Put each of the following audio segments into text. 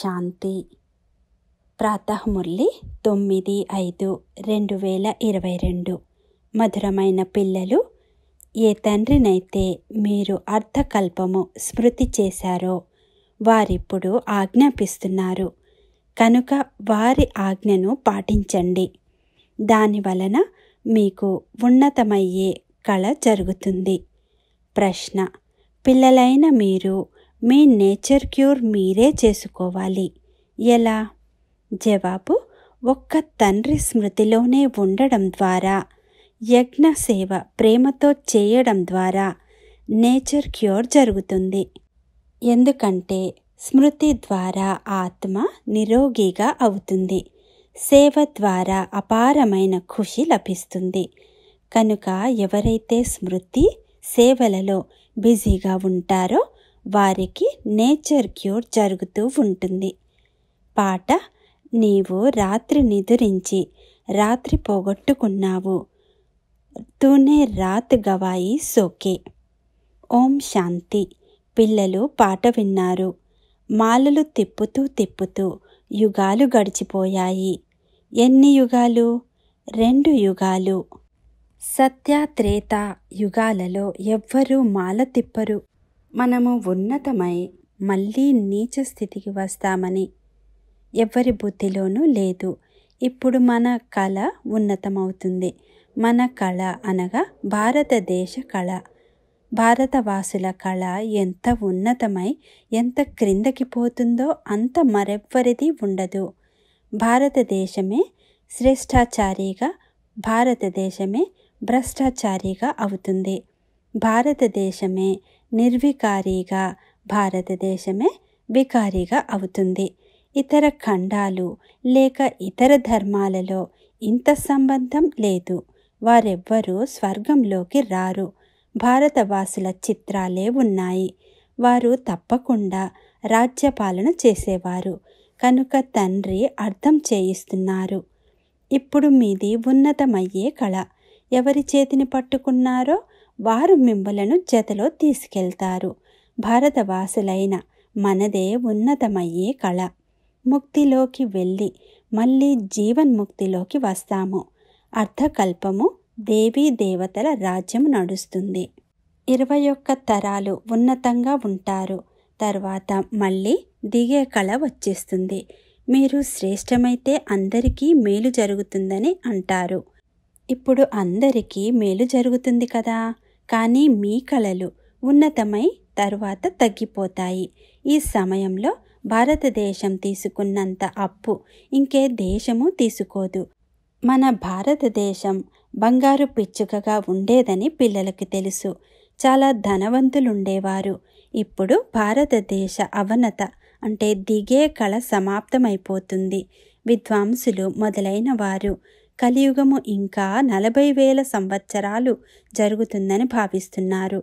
శాంతి ప్రాతఃమురళి తొమ్మిది ఐదు రెండు వేల ఇరవై రెండు మధురమైన పిల్లలు ఏ తండ్రినైతే మీరు అర్థకల్పము స్మృతి చేశారో వారిప్పుడు ఆజ్ఞాపిస్తున్నారు కనుక వారి ఆజ్ఞను పాటించండి దానివలన మీకు ఉన్నతమయ్యే కళ జరుగుతుంది ప్రశ్న పిల్లలైన మీరు మీ నేచర్ క్యూర్ మీరే చేసుకోవాలి ఎలా జవాబు ఒక్క తండ్రి స్మృతిలోనే ఉండడం ద్వారా యజ్ఞ సేవ ప్రేమతో చేయడం ద్వారా నేచర్ క్యూర్ జరుగుతుంది ఎందుకంటే స్మృతి ద్వారా ఆత్మ నిరోగిగా అవుతుంది సేవ ద్వారా అపారమైన ఖుషి లభిస్తుంది కనుక ఎవరైతే స్మృతి సేవలలో బిజీగా ఉంటారో వారికి నేచర్ క్యూర్ జరుగుతూ ఉంటుంది పాట నీవు రాత్రి నిదురించి రాత్రి పోగొట్టుకున్నావు తూనే రాత్ గవాయి సోకే ఓం శాంతి పిల్లలు పాట విన్నారు మాలలు తిప్పుతూ తిప్పుతూ యుగాలు గడిచిపోయాయి ఎన్ని యుగాలు రెండు యుగాలు సత్యాత్రేత యుగాలలో ఎవ్వరూ మాల తిప్పరు మనము ఉన్నతమై మళ్ళీ నీచ స్థితికి వస్తామని ఎవరి బుద్ధిలోనూ లేదు ఇప్పుడు మన కళ ఉన్నతమవుతుంది మన కళ అనగా భారతదేశ కళ భారతవాసుల కళ ఎంత ఉన్నతమై ఎంత క్రిందకి పోతుందో అంత మరెవ్వరిది ఉండదు భారతదేశమే శ్రేష్టాచారిగా భారతదేశమే భ్రష్టాచారిగా అవుతుంది భారతదేశమే నిర్వికారిగా భారతదేశమే వికారీగా అవుతుంది ఇతర ఖండాలు లేక ఇతర ధర్మాలలో ఇంత సంబంధం లేదు వారెవ్వరూ స్వర్గంలోకి రారు భారతవాసుల చిత్రాలే ఉన్నాయి వారు తప్పకుండా రాజ్యపాలన చేసేవారు కనుక తండ్రి అర్థం చేయిస్తున్నారు ఇప్పుడు మీది ఉన్నతమయ్యే కళ ఎవరి చేతిని పట్టుకున్నారో వారు మిమ్మలను జతలో తీసుకెళ్తారు భారతవాసులైన మనదే ఉన్నతమయ్యే కళ ముక్తిలోకి వెళ్ళి మళ్ళీ జీవన్ముక్తిలోకి వస్తాము అర్థకల్పము దేవీ దేవతల రాజ్యం నడుస్తుంది ఇరవై ఒక్క తరాలు ఉన్నతంగా ఉంటారు తర్వాత మళ్ళీ దిగే కళ వచ్చేస్తుంది మీరు శ్రేష్టమైతే అందరికీ మేలు జరుగుతుందని అంటారు ఇప్పుడు అందరికీ మేలు జరుగుతుంది కదా కానీ మీ కళలు ఉన్నతమై తరువాత తగ్గిపోతాయి ఈ సమయంలో భారతదేశం తీసుకున్నంత అప్పు ఇంకే దేశము తీసుకోదు మన భారతదేశం బంగారు పిచ్చుకగా ఉండేదని పిల్లలకు తెలుసు చాలా ధనవంతులుండేవారు ఇప్పుడు భారతదేశ అవనత అంటే దిగే కళ సమాప్తమైపోతుంది విద్వాంసులు మొదలైన వారు కలియుగము ఇంకా నలభై వేల సంవత్సరాలు జరుగుతుందని భావిస్తున్నారు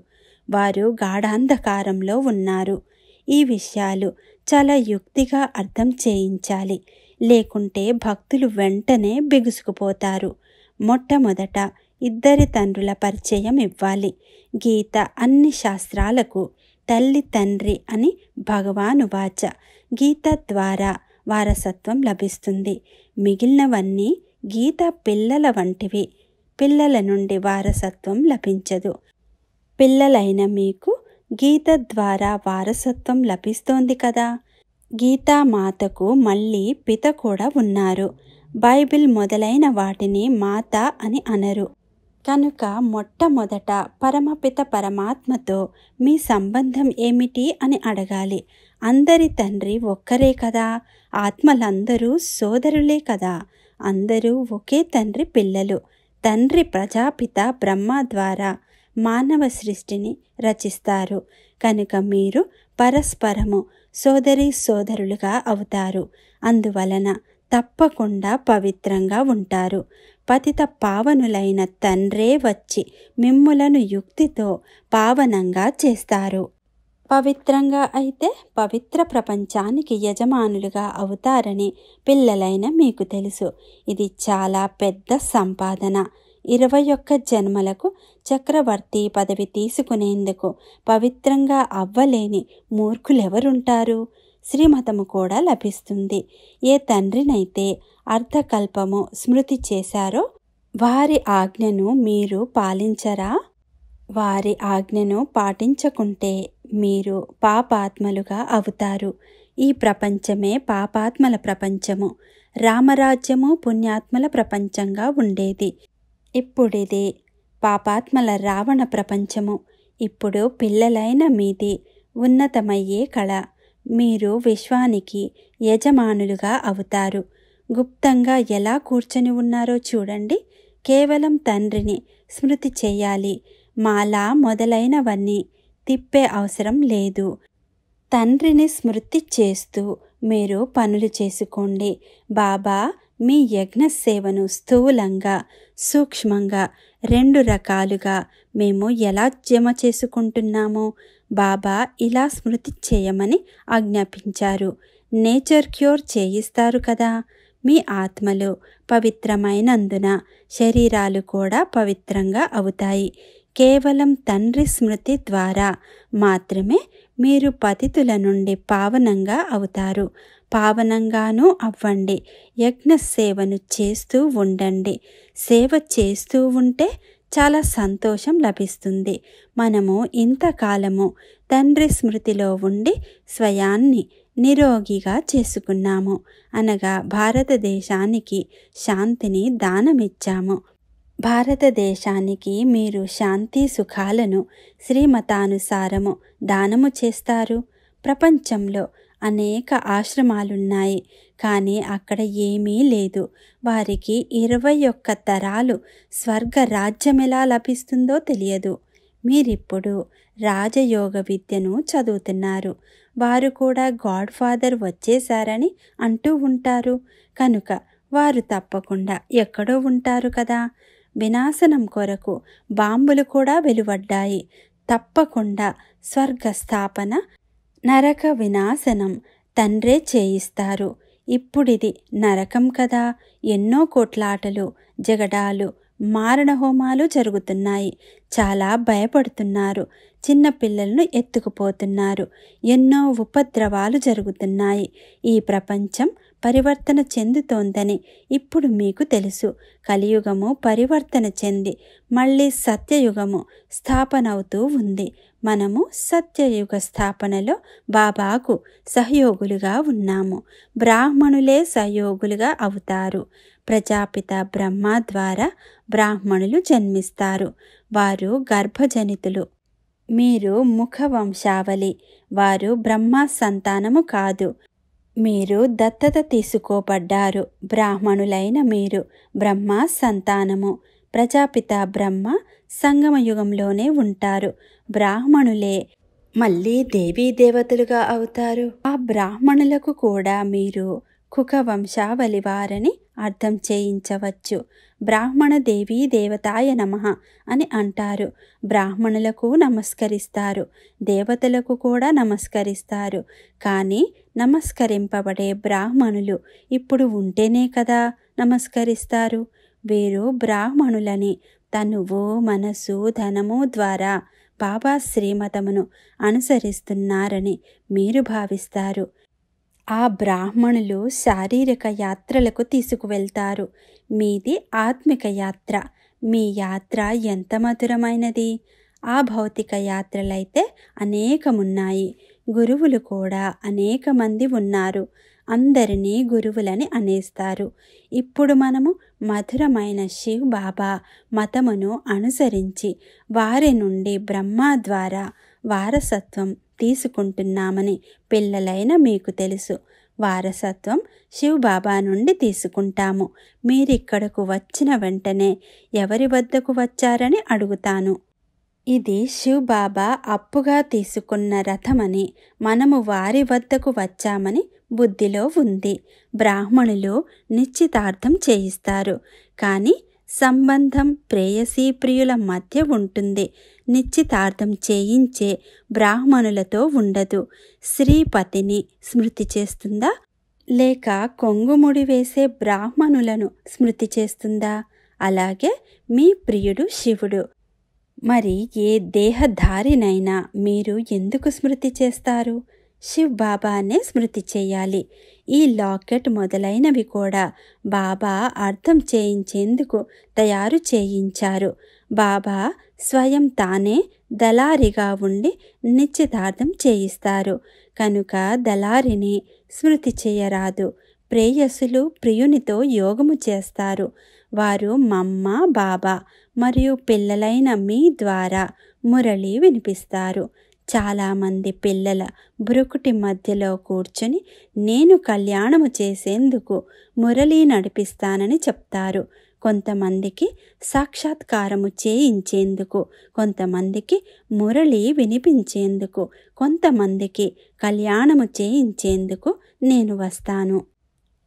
వారు గాఢాంధకారంలో ఉన్నారు ఈ విషయాలు చాలా యుక్తిగా అర్థం చేయించాలి లేకుంటే భక్తులు వెంటనే బిగుసుకుపోతారు మొట్టమొదట ఇద్దరి తండ్రుల పరిచయం ఇవ్వాలి గీత అన్ని శాస్త్రాలకు తల్లి తండ్రి అని భగవాను వాచ గీత ద్వారా వారసత్వం లభిస్తుంది మిగిలినవన్నీ గీత పిల్లల వంటివి పిల్లల నుండి వారసత్వం లభించదు పిల్లలైన మీకు గీత ద్వారా వారసత్వం లభిస్తోంది కదా గీతామాతకు మళ్ళీ పిత కూడా ఉన్నారు బైబిల్ మొదలైన వాటిని మాత అని అనరు కనుక మొట్టమొదట పరమపిత పరమాత్మతో మీ సంబంధం ఏమిటి అని అడగాలి అందరి తండ్రి ఒక్కరే కదా ఆత్మలందరూ సోదరులే కదా అందరూ ఒకే తండ్రి పిల్లలు తండ్రి ప్రజాపిత బ్రహ్మ ద్వారా మానవ సృష్టిని రచిస్తారు కనుక మీరు పరస్పరము సోదరి సోదరులుగా అవుతారు అందువలన తప్పకుండా పవిత్రంగా ఉంటారు పతిత పావనులైన తండ్రే వచ్చి మిమ్ములను యుక్తితో పావనంగా చేస్తారు పవిత్రంగా అయితే పవిత్ర ప్రపంచానికి యజమానులుగా అవుతారని పిల్లలైన మీకు తెలుసు ఇది చాలా పెద్ద సంపాదన ఇరవై ఒక్క జన్మలకు చక్రవర్తి పదవి తీసుకునేందుకు పవిత్రంగా అవ్వలేని మూర్ఖులెవరుంటారు శ్రీమతము కూడా లభిస్తుంది ఏ తండ్రినైతే అర్ధకల్పము స్మృతి చేశారో వారి ఆజ్ఞను మీరు పాలించరా వారి ఆజ్ఞను పాటించకుంటే మీరు పాపాత్మలుగా అవుతారు ఈ ప్రపంచమే పాపాత్మల ప్రపంచము రామరాజ్యము పుణ్యాత్మల ప్రపంచంగా ఉండేది ఇప్పుడిది పాపాత్మల రావణ ప్రపంచము ఇప్పుడు పిల్లలైన మీది ఉన్నతమయ్యే కళ మీరు విశ్వానికి యజమానులుగా అవుతారు గుప్తంగా ఎలా కూర్చొని ఉన్నారో చూడండి కేవలం తండ్రిని స్మృతి చేయాలి మాలా మొదలైనవన్నీ తిప్పే అవసరం లేదు తండ్రిని స్మృతి చేస్తూ మీరు పనులు చేసుకోండి బాబా మీ యజ్ఞ సేవను స్థూలంగా సూక్ష్మంగా రెండు రకాలుగా మేము ఎలా జమ చేసుకుంటున్నాము బాబా ఇలా స్మృతి చేయమని ఆజ్ఞాపించారు నేచర్ క్యూర్ చేయిస్తారు కదా మీ ఆత్మలు పవిత్రమైనందున శరీరాలు కూడా పవిత్రంగా అవుతాయి కేవలం తండ్రి స్మృతి ద్వారా మాత్రమే మీరు పతితుల నుండి పావనంగా అవుతారు పావనంగానూ అవ్వండి యజ్ఞ సేవను చేస్తూ ఉండండి సేవ చేస్తూ ఉంటే చాలా సంతోషం లభిస్తుంది మనము ఇంతకాలము తండ్రి స్మృతిలో ఉండి స్వయాన్ని నిరోగిగా చేసుకున్నాము అనగా భారతదేశానికి శాంతిని దానమిచ్చాము భారతదేశానికి మీరు శాంతి సుఖాలను శ్రీమతానుసారము దానము చేస్తారు ప్రపంచంలో అనేక ఆశ్రమాలున్నాయి కానీ అక్కడ ఏమీ లేదు వారికి ఇరవై ఒక్క తరాలు స్వర్గ రాజ్యం ఎలా లభిస్తుందో తెలియదు మీరిప్పుడు రాజయోగ విద్యను చదువుతున్నారు వారు కూడా గాడ్ ఫాదర్ వచ్చేశారని అంటూ ఉంటారు కనుక వారు తప్పకుండా ఎక్కడో ఉంటారు కదా వినాశనం కొరకు బాంబులు కూడా వెలువడ్డాయి తప్పకుండా స్వర్గస్థాపన నరక వినాశనం తండ్రే చేయిస్తారు ఇప్పుడిది నరకం కదా ఎన్నో కోట్లాటలు జగడాలు మారణ హోమాలు జరుగుతున్నాయి చాలా భయపడుతున్నారు చిన్న పిల్లలను ఎత్తుకుపోతున్నారు ఎన్నో ఉపద్రవాలు జరుగుతున్నాయి ఈ ప్రపంచం పరివర్తన చెందుతోందని ఇప్పుడు మీకు తెలుసు కలియుగము పరివర్తన చెంది మళ్ళీ సత్యయుగము స్థాపన అవుతూ ఉంది మనము సత్యయుగ స్థాపనలో బాబాకు సహయోగులుగా ఉన్నాము బ్రాహ్మణులే సహయోగులుగా అవుతారు ప్రజాపిత బ్రహ్మ ద్వారా బ్రాహ్మణులు జన్మిస్తారు వారు గర్భజనితులు మీరు ముఖవంశావళి వారు బ్రహ్మ సంతానము కాదు మీరు దత్తత తీసుకోబడ్డారు బ్రాహ్మణులైన మీరు బ్రహ్మ సంతానము ప్రజాపిత బ్రహ్మ సంగమయుగంలోనే ఉంటారు బ్రాహ్మణులే మళ్ళీ దేవీ దేవతలుగా అవుతారు ఆ బ్రాహ్మణులకు కూడా మీరు కుక వంశావలివారని అర్థం చేయించవచ్చు బ్రాహ్మణ దేవీ దేవతాయ నమ అని అంటారు బ్రాహ్మణులకు నమస్కరిస్తారు దేవతలకు కూడా నమస్కరిస్తారు కానీ నమస్కరింపబడే బ్రాహ్మణులు ఇప్పుడు ఉంటేనే కదా నమస్కరిస్తారు వీరు బ్రాహ్మణులని తనువు మనసు ధనము ద్వారా బాబా శ్రీమతమును అనుసరిస్తున్నారని మీరు భావిస్తారు ఆ బ్రాహ్మణులు శారీరక యాత్రలకు తీసుకువెళ్తారు మీది ఆత్మిక యాత్ర మీ యాత్ర ఎంత మధురమైనది ఆ భౌతిక యాత్రలైతే అనేకమున్నాయి గురువులు కూడా అనేక మంది ఉన్నారు అందరినీ గురువులని అనేస్తారు ఇప్పుడు మనము మధురమైన శివ్ బాబా మతమును అనుసరించి వారి నుండి బ్రహ్మ ద్వారా వారసత్వం తీసుకుంటున్నామని పిల్లలైన మీకు తెలుసు వారసత్వం శివ్ బాబా నుండి తీసుకుంటాము మీరిక్కడకు వచ్చిన వెంటనే ఎవరి వద్దకు వచ్చారని అడుగుతాను ఇది శివ్ బాబా అప్పుగా తీసుకున్న రథమని మనము వారి వద్దకు వచ్చామని బుద్ధిలో ఉంది బ్రాహ్మణులు నిశ్చితార్థం చేయిస్తారు కానీ సంబంధం ప్రేయసీ ప్రియుల మధ్య ఉంటుంది నిశ్చితార్థం చేయించే బ్రాహ్మణులతో ఉండదు శ్రీపతిని స్మృతి చేస్తుందా లేక కొంగుముడి వేసే బ్రాహ్మణులను స్మృతి చేస్తుందా అలాగే మీ ప్రియుడు శివుడు మరి ఏ దేహధారినైనా మీరు ఎందుకు స్మృతి చేస్తారు శివ్ బాబానే స్మృతి చేయాలి ఈ లాకెట్ మొదలైనవి కూడా బాబా అర్థం చేయించేందుకు తయారు చేయించారు బాబా స్వయం తానే దళారిగా ఉండి నిశ్చితార్థం చేయిస్తారు కనుక దళారిని స్మృతి చేయరాదు ప్రేయసులు ప్రియునితో యోగము చేస్తారు వారు మమ్మ బాబా మరియు పిల్లలైన మీ ద్వారా మురళి వినిపిస్తారు చాలామంది పిల్లల బురుకుటి మధ్యలో కూర్చుని నేను కళ్యాణము చేసేందుకు మురళి నడిపిస్తానని చెప్తారు కొంతమందికి సాక్షాత్కారము చేయించేందుకు కొంతమందికి మురళి వినిపించేందుకు కొంతమందికి కళ్యాణము చేయించేందుకు నేను వస్తాను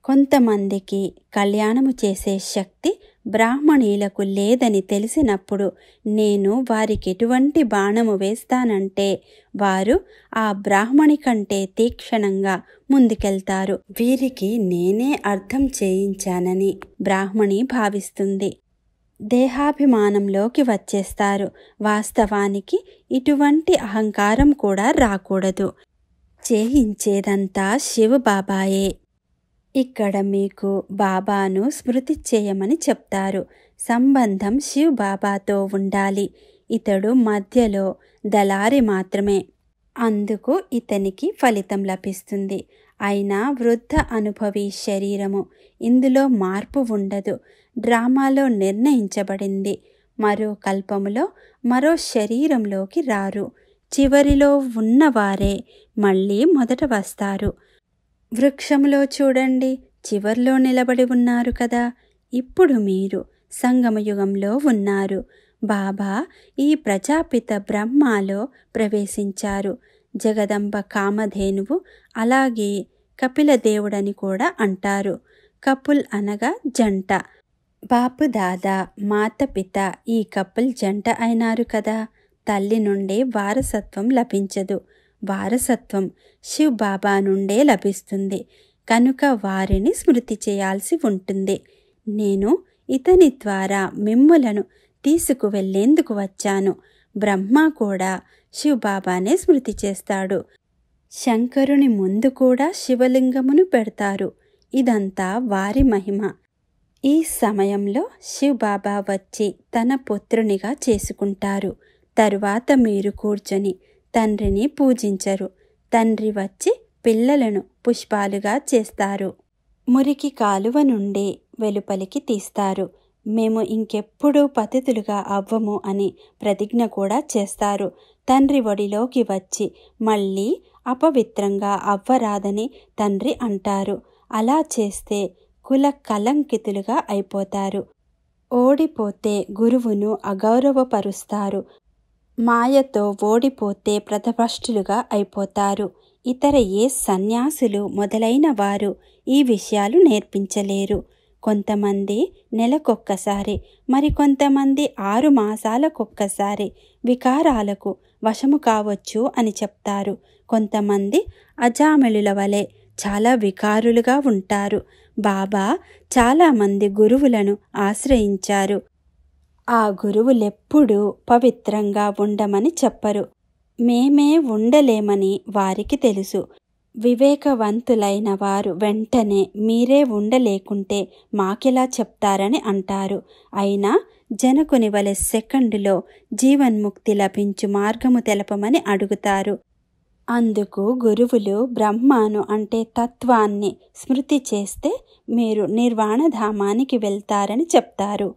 కొంతమందికి కళ్యాణము చేసే శక్తి బ్రాహ్మణీలకు లేదని తెలిసినప్పుడు నేను వారికి ఎటువంటి బాణము వేస్తానంటే వారు ఆ బ్రాహ్మణి కంటే తీక్షణంగా ముందుకెళ్తారు వీరికి నేనే అర్థం చేయించానని బ్రాహ్మణి భావిస్తుంది దేహాభిమానంలోకి వచ్చేస్తారు వాస్తవానికి ఇటువంటి అహంకారం కూడా రాకూడదు చేయించేదంతా శివబాబాయే ఇక్కడ మీకు బాబాను స్మృతి చేయమని చెప్తారు సంబంధం శివ్ బాబాతో ఉండాలి ఇతడు మధ్యలో దళారి మాత్రమే అందుకు ఇతనికి ఫలితం లభిస్తుంది అయినా వృద్ధ అనుభవి శరీరము ఇందులో మార్పు ఉండదు డ్రామాలో నిర్ణయించబడింది మరో కల్పములో మరో శరీరంలోకి రారు చివరిలో ఉన్నవారే మళ్ళీ మొదట వస్తారు వృక్షంలో చూడండి చివర్లో నిలబడి ఉన్నారు కదా ఇప్పుడు మీరు సంగమయుగంలో ఉన్నారు బాబా ఈ ప్రజాపిత బ్రహ్మలో ప్రవేశించారు జగదంబ కామధేనువు అలాగే కపిలదేవుడని కూడా అంటారు కపుల్ అనగా జంట బాపు దాదా మాత పిత ఈ కపుల్ జంట అయినారు కదా తల్లి నుండే వారసత్వం లభించదు వారసత్వం శివ్ బాబా నుండే లభిస్తుంది కనుక వారిని స్మృతి చేయాల్సి ఉంటుంది నేను ఇతని ద్వారా మిమ్ములను తీసుకువెళ్లేందుకు వచ్చాను బ్రహ్మ కూడా శివబాబానే స్మృతి చేస్తాడు శంకరుని ముందు కూడా శివలింగమును పెడతారు ఇదంతా వారి మహిమ ఈ సమయంలో శివబాబా వచ్చి తన పుత్రునిగా చేసుకుంటారు తరువాత మీరు కూర్చొని తండ్రిని పూజించరు తండ్రి వచ్చి పిల్లలను పుష్పాలుగా చేస్తారు మురికి కాలువ నుండి వెలుపలికి తీస్తారు మేము ఇంకెప్పుడూ పతితులుగా అవ్వము అని ప్రతిజ్ఞ కూడా చేస్తారు తండ్రి ఒడిలోకి వచ్చి మళ్ళీ అపవిత్రంగా అవ్వరాదని తండ్రి అంటారు అలా చేస్తే కుల కలంకితులుగా అయిపోతారు ఓడిపోతే గురువును అగౌరవపరుస్తారు మాయతో ఓడిపోతే ప్రథభ్రష్టులుగా అయిపోతారు ఇతర ఏ సన్యాసులు మొదలైన వారు ఈ విషయాలు నేర్పించలేరు కొంతమంది నెలకొక్కసారి మరికొంతమంది ఆరు మాసాలకొక్కసారి వికారాలకు వశము కావచ్చు అని చెప్తారు కొంతమంది అజామిళుల వలె చాలా వికారులుగా ఉంటారు బాబా చాలామంది గురువులను ఆశ్రయించారు ఆ గురువులెప్పుడూ పవిత్రంగా ఉండమని చెప్పరు మేమే ఉండలేమని వారికి తెలుసు వివేకవంతులైన వారు వెంటనే మీరే ఉండలేకుంటే మాకెలా చెప్తారని అంటారు అయినా జనకుని వలె సెకండులో జీవన్ముక్తి లభించు మార్గము తెలపమని అడుగుతారు అందుకు గురువులు బ్రహ్మను అంటే తత్వాన్ని స్మృతి చేస్తే మీరు నిర్వాణధామానికి వెళ్తారని చెప్తారు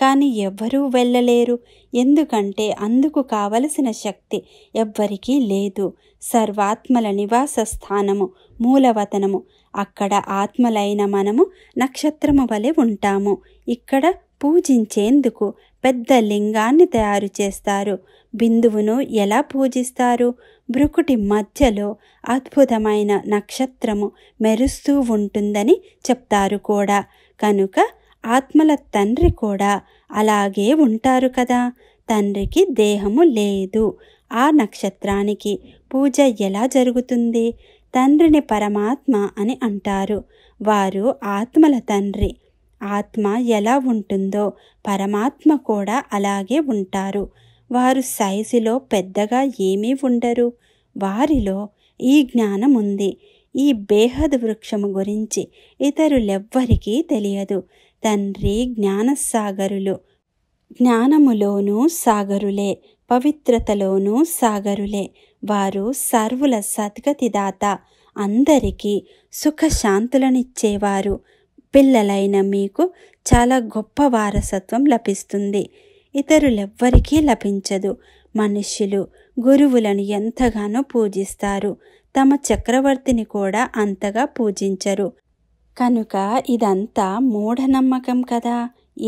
కానీ ఎవ్వరూ వెళ్ళలేరు ఎందుకంటే అందుకు కావలసిన శక్తి ఎవ్వరికీ లేదు సర్వాత్మల నివాస స్థానము మూలవతనము అక్కడ ఆత్మలైన మనము నక్షత్రము వలె ఉంటాము ఇక్కడ పూజించేందుకు పెద్ద లింగాన్ని తయారు చేస్తారు బిందువును ఎలా పూజిస్తారు బ్రుకుటి మధ్యలో అద్భుతమైన నక్షత్రము మెరుస్తూ ఉంటుందని చెప్తారు కూడా కనుక ఆత్మల తండ్రి కూడా అలాగే ఉంటారు కదా తండ్రికి దేహము లేదు ఆ నక్షత్రానికి పూజ ఎలా జరుగుతుంది తండ్రిని పరమాత్మ అని అంటారు వారు ఆత్మల తండ్రి ఆత్మ ఎలా ఉంటుందో పరమాత్మ కూడా అలాగే ఉంటారు వారు సైజులో పెద్దగా ఏమీ ఉండరు వారిలో ఈ జ్ఞానం ఉంది ఈ బేహద్ వృక్షము గురించి ఇతరులెవ్వరికీ తెలియదు తండ్రి జ్ఞానసాగరులు జ్ఞానములోనూ సాగరులే పవిత్రతలోనూ సాగరులే వారు సర్వుల సద్గతిదాత అందరికీ సుఖశాంతులనిచ్చేవారు పిల్లలైన మీకు చాలా గొప్ప వారసత్వం లభిస్తుంది ఇతరులెవ్వరికీ లభించదు మనుష్యులు గురువులను ఎంతగానో పూజిస్తారు తమ చక్రవర్తిని కూడా అంతగా పూజించరు కనుక ఇదంతా మూఢనమ్మకం కదా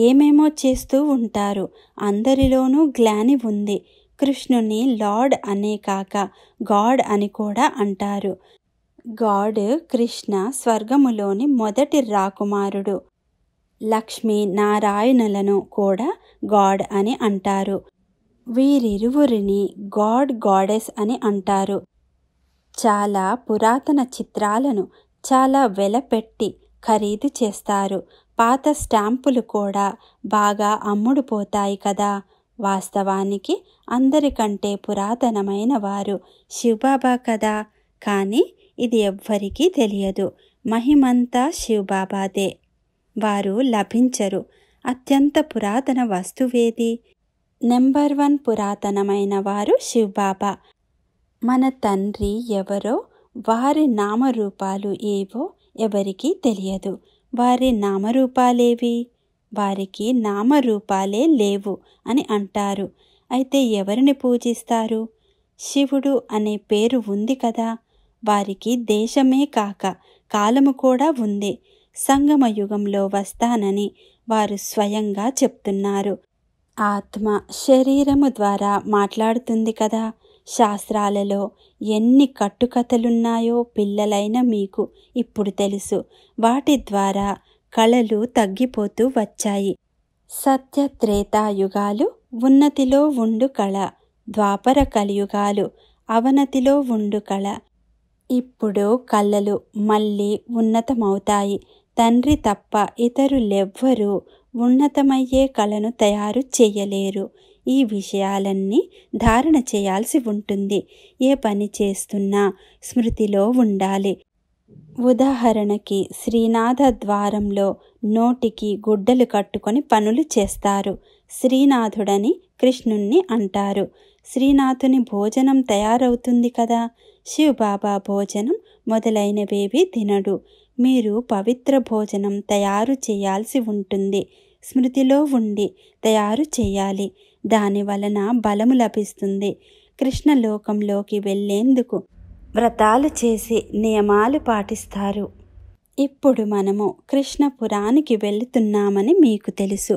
ఏమేమో చేస్తూ ఉంటారు అందరిలోనూ గ్లాని ఉంది కృష్ణుని లార్డ్ అనే కాక గాడ్ అని కూడా అంటారు గాడ్ కృష్ణ స్వర్గములోని మొదటి రాకుమారుడు లక్ష్మి నారాయణులను కూడా గాడ్ అని అంటారు వీరిరువురిని గాడ్ గాడెస్ అని అంటారు చాలా పురాతన చిత్రాలను చాలా వెల పెట్టి ఖరీదు చేస్తారు పాత స్టాంపులు కూడా బాగా అమ్ముడుపోతాయి కదా వాస్తవానికి అందరికంటే పురాతనమైన వారు శివబాబా కదా కానీ ఇది ఎవ్వరికీ తెలియదు మహిమంతా శివబాబాదే వారు లభించరు అత్యంత పురాతన వస్తువేది నెంబర్ వన్ పురాతనమైన వారు శివబాబా మన తండ్రి ఎవరో వారి నామరూపాలు ఏవో ఎవరికీ తెలియదు వారి నామరూపాలేవి వారికి నామరూపాలే లేవు అని అంటారు అయితే ఎవరిని పూజిస్తారు శివుడు అనే పేరు ఉంది కదా వారికి దేశమే కాక కాలము కూడా ఉంది సంగమ యుగంలో వస్తానని వారు స్వయంగా చెప్తున్నారు ఆత్మ శరీరము ద్వారా మాట్లాడుతుంది కదా శాస్త్రాలలో ఎన్ని కట్టుకథలున్నాయో పిల్లలైన మీకు ఇప్పుడు తెలుసు వాటి ద్వారా కళలు తగ్గిపోతూ వచ్చాయి సత్య త్రేతాయుగాలు ఉన్నతిలో ఉండు కళ ద్వాపర కలియుగాలు అవనతిలో ఉండు కళ ఇప్పుడు కళ్ళలు మళ్ళీ ఉన్నతమవుతాయి తండ్రి తప్ప ఇతరులెవ్వరూ ఉన్నతమయ్యే కళను తయారు చేయలేరు ఈ విషయాలన్నీ ధారణ చేయాల్సి ఉంటుంది ఏ పని చేస్తున్నా స్మృతిలో ఉండాలి ఉదాహరణకి శ్రీనాథ ద్వారంలో నోటికి గుడ్డలు కట్టుకొని పనులు చేస్తారు శ్రీనాథుడని కృష్ణుణ్ణి అంటారు శ్రీనాథుని భోజనం తయారవుతుంది కదా శివబాబా భోజనం మొదలైనవేవి తినడు మీరు పవిత్ర భోజనం తయారు చేయాల్సి ఉంటుంది స్మృతిలో ఉండి తయారు చేయాలి దాని వలన బలము లభిస్తుంది కృష్ణలోకంలోకి వెళ్ళేందుకు వ్రతాలు చేసి నియమాలు పాటిస్తారు ఇప్పుడు మనము కృష్ణపురానికి వెళుతున్నామని మీకు తెలుసు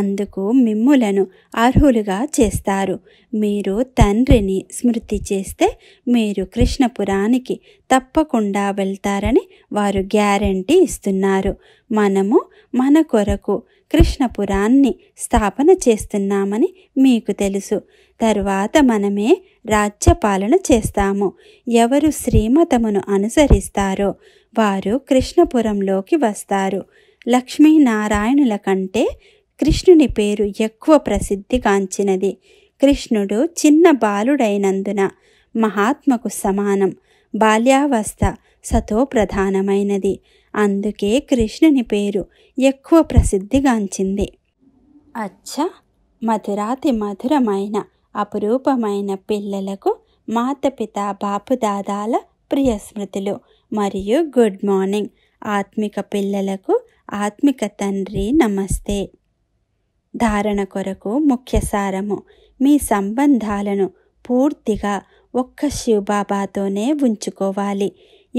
అందుకు మిమ్ములను అర్హులుగా చేస్తారు మీరు తండ్రిని స్మృతి చేస్తే మీరు కృష్ణపురానికి తప్పకుండా వెళ్తారని వారు గ్యారంటీ ఇస్తున్నారు మనము మన కొరకు కృష్ణపురాన్ని స్థాపన చేస్తున్నామని మీకు తెలుసు తరువాత మనమే రాజ్యపాలన చేస్తాము ఎవరు శ్రీమతమును అనుసరిస్తారో వారు కృష్ణపురంలోకి వస్తారు లక్ష్మీనారాయణుల కంటే కృష్ణుని పేరు ఎక్కువ ప్రసిద్ధిగాంచినది కృష్ణుడు చిన్న బాలుడైనందున మహాత్మకు సమానం బాల్యావస్థ సతో ప్రధానమైనది అందుకే కృష్ణుని పేరు ఎక్కువ ప్రసిద్ధిగాంచింది అచ్చ మధురాతి మధురమైన అపురూపమైన పిల్లలకు మాతపిత బాపుదాదాల ప్రియ స్మృతులు మరియు గుడ్ మార్నింగ్ ఆత్మిక పిల్లలకు ఆత్మిక తండ్రి నమస్తే ధారణ కొరకు ముఖ్య సారము మీ సంబంధాలను పూర్తిగా ఒక్క శివబాబాతోనే ఉంచుకోవాలి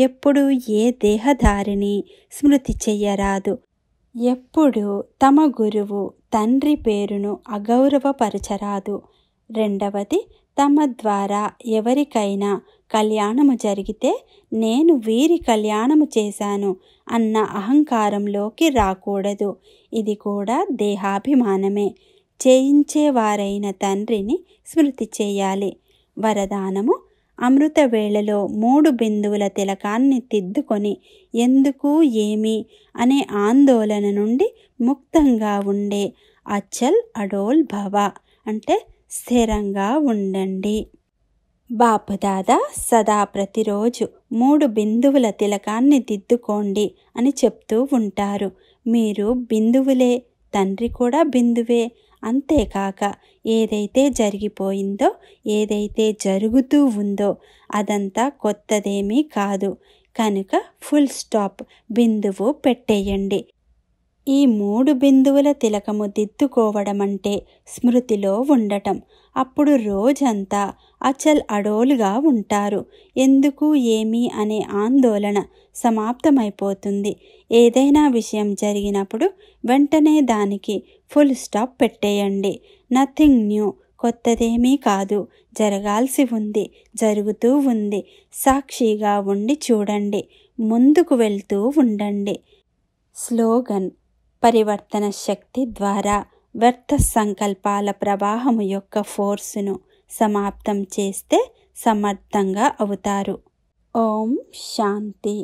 ఎప్పుడు ఏ దేహధారిని స్మృతి చెయ్యరాదు ఎప్పుడు తమ గురువు తండ్రి పేరును అగౌరవపరచరాదు రెండవది తమ ద్వారా ఎవరికైనా కళ్యాణము జరిగితే నేను వీరి కళ్యాణము చేశాను అన్న అహంకారంలోకి రాకూడదు ఇది కూడా దేహాభిమానమే చేయించేవారైన తండ్రిని స్మృతి చేయాలి వరదానము అమృత వేళలో మూడు బిందువుల తిలకాన్ని తిద్దుకొని ఎందుకు ఏమి అనే ఆందోళన నుండి ముక్తంగా ఉండే అచల్ అడోల్ భవ అంటే స్థిరంగా ఉండండి బాపుదాదా సదా ప్రతిరోజు మూడు బిందువుల తిలకాన్ని దిద్దుకోండి అని చెప్తూ ఉంటారు మీరు బిందువులే తండ్రి కూడా బిందువే అంతేకాక ఏదైతే జరిగిపోయిందో ఏదైతే జరుగుతూ ఉందో అదంతా కొత్తదేమీ కాదు కనుక ఫుల్ స్టాప్ బిందువు పెట్టేయండి ఈ మూడు బిందువుల తిలకము దిద్దుకోవడం అంటే స్మృతిలో ఉండటం అప్పుడు రోజంతా అచల్ అడోలుగా ఉంటారు ఎందుకు ఏమి అనే ఆందోళన సమాప్తమైపోతుంది ఏదైనా విషయం జరిగినప్పుడు వెంటనే దానికి ఫుల్ స్టాప్ పెట్టేయండి నథింగ్ న్యూ కొత్తదేమీ కాదు జరగాల్సి ఉంది జరుగుతూ ఉంది సాక్షిగా ఉండి చూడండి ముందుకు వెళ్తూ ఉండండి స్లోగన్ పరివర్తన శక్తి ద్వారా వ్యర్థ సంకల్పాల ప్రవాహము యొక్క ఫోర్సును సమాప్తం చేస్తే సమర్థంగా అవుతారు ఓం శాంతి